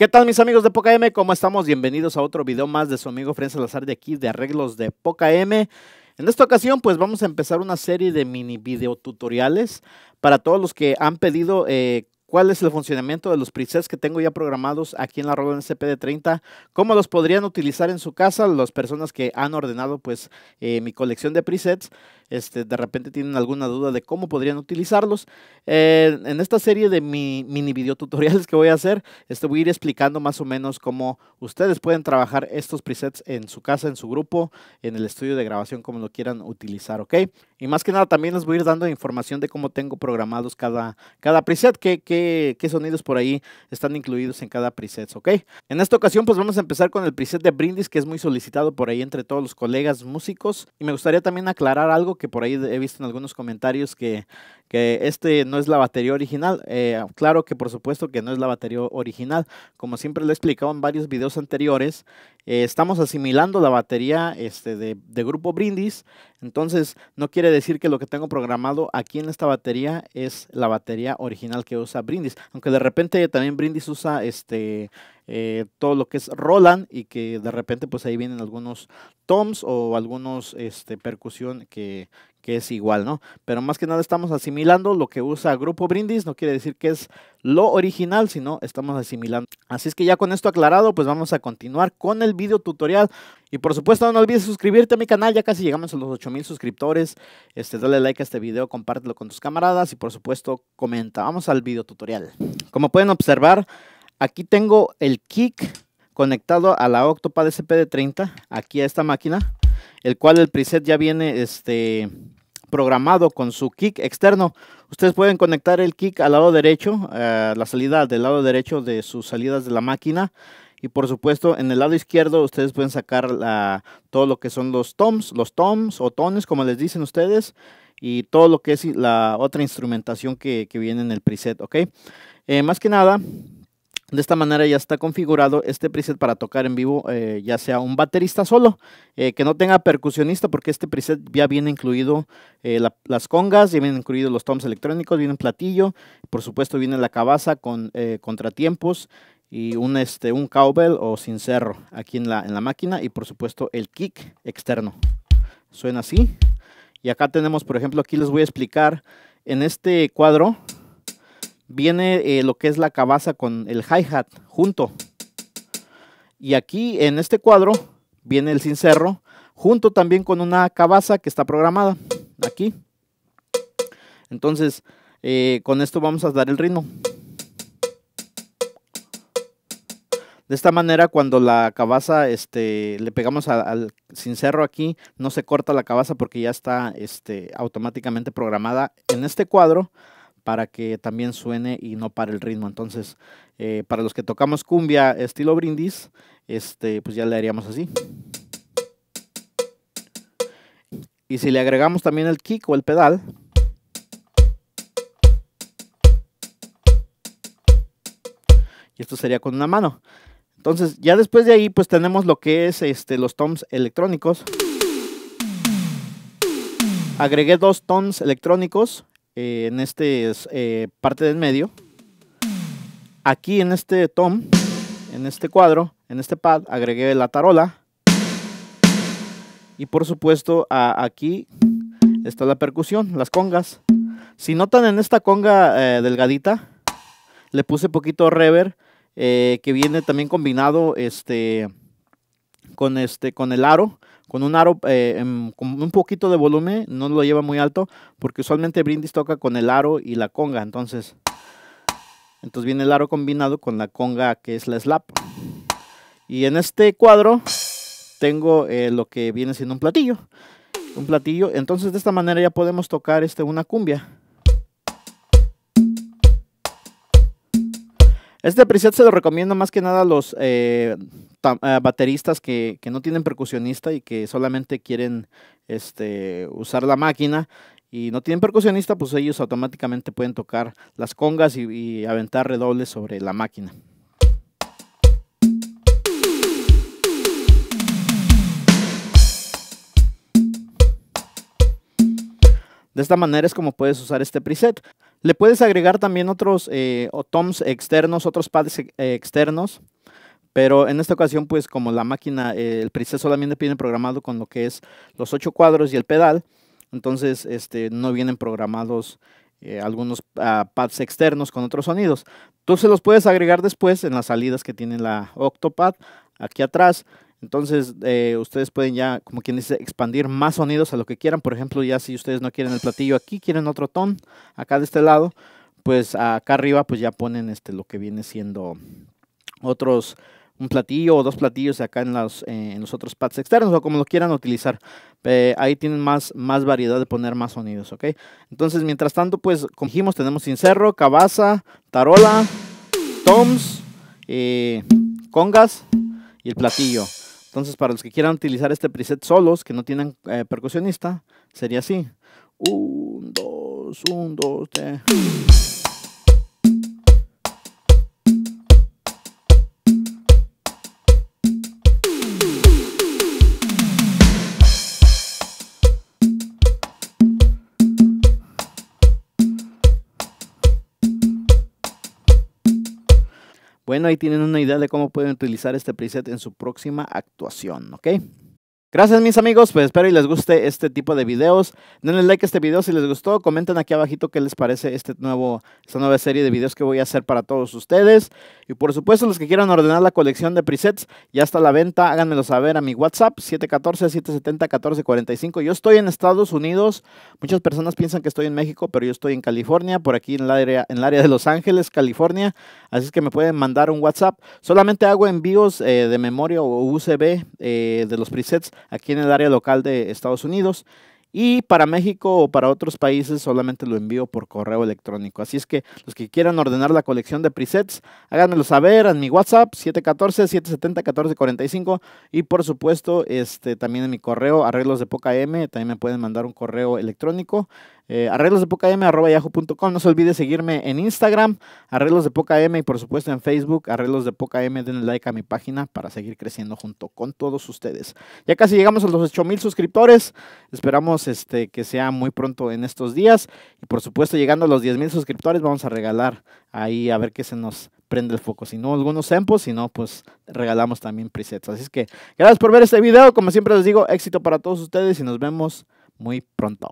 ¿Qué tal mis amigos de Poca M? ¿Cómo estamos? Bienvenidos a otro video más de su amigo Fren Salazar de aquí de Arreglos de Poca M. En esta ocasión pues vamos a empezar una serie de mini video tutoriales para todos los que han pedido eh, cuál es el funcionamiento de los presets que tengo ya programados aquí en la Roland CPD30, cómo los podrían utilizar en su casa las personas que han ordenado pues eh, mi colección de presets, este, de repente tienen alguna duda de cómo podrían utilizarlos. Eh, en esta serie de mi, mini video tutoriales que voy a hacer, este, voy a ir explicando más o menos cómo ustedes pueden trabajar estos presets en su casa, en su grupo, en el estudio de grabación, como lo quieran utilizar, ¿ok? Y más que nada también les voy a ir dando información de cómo tengo programados cada, cada preset, qué, sonidos por ahí están incluidos en cada preset, En esta ocasión pues vamos a empezar con el preset de Brindis que es muy solicitado por ahí entre todos los colegas músicos. Y me gustaría también aclarar algo que por ahí he visto en algunos comentarios que, que este no es la batería original. Eh, claro que por supuesto que no es la batería original. Como siempre lo he explicado en varios videos anteriores, eh, estamos asimilando la batería este, de, grupo brindis, entonces no quiere decir que lo que tengo programado aquí en esta batería es la batería original que usa brindis, aunque de repente también brindis usa este, eh, todo lo que es Roland y que de repente pues ahí vienen algunos toms o algunos este, percusión que, que es igual, ¿no? Pero más que nada estamos asimilando lo que usa Grupo Brindis, no quiere decir que es lo original, sino estamos asimilando. Así es que ya con esto aclarado, pues vamos a continuar con el video tutorial. Y por supuesto no olvides suscribirte a mi canal, ya casi llegamos a los 8000 suscriptores. Este, dale like a este video, compártelo con tus camaradas y por supuesto comenta. Vamos al video tutorial. Como pueden observar, aquí tengo el kick conectado a la Octopad SPD30, aquí a esta máquina el cual el preset ya viene este, programado con su kick externo. Ustedes pueden conectar el kick al lado derecho, eh, la salida del lado derecho de sus salidas de la máquina. Y por supuesto, en el lado izquierdo ustedes pueden sacar todo lo que son los toms, los toms o tones, como les dicen ustedes, y todo lo que es la otra instrumentación que, viene en el preset, ¿ok? Eh, más que nada, de esta manera ya está configurado este preset para tocar en vivo, eh, ya sea un baterista solo, eh, que no tenga percusionista, porque este preset ya viene incluido eh, las congas, ya vienen incluidos los toms electrónicos, viene un platillo, por supuesto viene la cabaza con contratiempos y un, este, un cowbell o sincerro aquí en la, en la máquina y por supuesto el kick externo. Suena así. Y acá tenemos, por ejemplo, aquí les voy a explicar en este cuadro viene eh, lo que es la cabaza con el hi-hat junto. Y aquí en este cuadro viene el sincerro, junto también con una cabaza que está programada aquí. Entonces, eh, con esto vamos a dar el ritmo. De esta manera, cuando la cabaza este, le pegamos al sincerro aquí, no se corta la cabaza porque ya está este, automáticamente programada en este cuadro para que también suene y no para el ritmo. Entonces, eh, para los que tocamos cumbia estilo brindis, este, pues ya le haríamos así. Y si le agregamos también el kick o el pedal, y esto sería con una mano. Entonces, ya después de ahí, pues tenemos lo que es este, los toms electrónicos. Agregué dos toms electrónicos eh, en esta eh, parte del medio. Aquí en este tom, en este cuadro, en este pad, agregué la tarola. Y por supuesto aquí está la percusión, las congas. Si notan en esta conga eh, delgadita, le puse poquito reverb que viene también combinado este, con, este, con el aro, con un aro eh, em, con un poquito de volumen, no lo lleva muy alto, porque usualmente Brindis toca con el aro y la conga, entonces, entonces viene el aro combinado con la conga que es la slap. Y en este cuadro tengo eh, lo que viene siendo un platillo, un platillo, entonces de esta manera ya podemos tocar este, una cumbia. Este preset se lo recomiendo más que nada a los eh, eh, bateristas que, no tienen percusionista y que solamente quieren este, usar la máquina y no tienen percusionista, pues ellos automáticamente pueden tocar las congas y, y aventar redobles sobre la máquina. De esta manera es como puedes usar este preset. Le puedes agregar también otros eh, toms externos, otros pads eh, externos, pero en esta ocasión, pues como la máquina, eh, el preset solamente viene programado con lo que es los ocho cuadros y el pedal, entonces este, no vienen programados algunos ah, pads externos con otros sonidos. Tú se los puedes agregar después en las salidas que tiene la Octopad aquí atrás entonces, eh, ustedes pueden ya, como quien dice, expandir más sonidos a lo que quieran. Por ejemplo, ya si ustedes no quieren el platillo aquí, quieren otro ton acá de este lado, pues acá arriba pues ya ponen este lo que viene siendo otros un platillo o dos platillos acá en los, eh, en los otros pads externos o como lo quieran utilizar. Eh, ahí tienen más, variedad de poner más sonidos, ¿ok? Entonces, mientras tanto, pues, cogimos, dijimos, tenemos cincerro, cabaza, tarola, toms, congas y el platillo. Entonces, para los que quieran utilizar este preset solos, que no tienen eh, percusionista, sería así: 1, 2, 1, 2, 3. Bueno, ahí tienen una idea de cómo pueden utilizar este preset en su próxima actuación, ¿ok? Gracias mis amigos, pues espero y les guste este tipo de videos. Denle like a este video si les gustó, comenten aquí abajito qué les parece este esta nueva serie de videos que voy a hacer para todos ustedes. Y por supuesto los que quieran ordenar la colección de presets, ya está a la venta, háganmelo saber a mi WhatsApp 714-770-1445. Yo estoy en Estados Unidos, muchas personas piensan que estoy en México, pero yo estoy en California, por aquí en el área, en el área de Los Ángeles, California. Así es que me pueden mandar un WhatsApp. Solamente hago envíos eh, de memoria o USB eh, de los presets aquí en el área local de Estados Unidos. Y para México o para otros países solamente lo envío por correo electrónico. Así es que los que quieran ordenar la colección de presets, háganmelo saber en mi WhatsApp 714-770-1445 y por supuesto este, también en mi correo arreglos de poca M, también me pueden mandar un correo electrónico. Eh, arreglos de poca M, No se olvide seguirme en Instagram, arreglos de poca M y por supuesto en Facebook, arreglos de poca M. Denle like a mi página para seguir creciendo junto con todos ustedes. Ya casi llegamos a los 8000 suscriptores. Esperamos este, que sea muy pronto en estos días. Y por supuesto, llegando a los 10.000 suscriptores, vamos a regalar ahí a ver qué se nos prende el foco. Si no, algunos tempos, si no, pues regalamos también presets. Así es que gracias por ver este video. Como siempre les digo, éxito para todos ustedes y nos vemos muy pronto.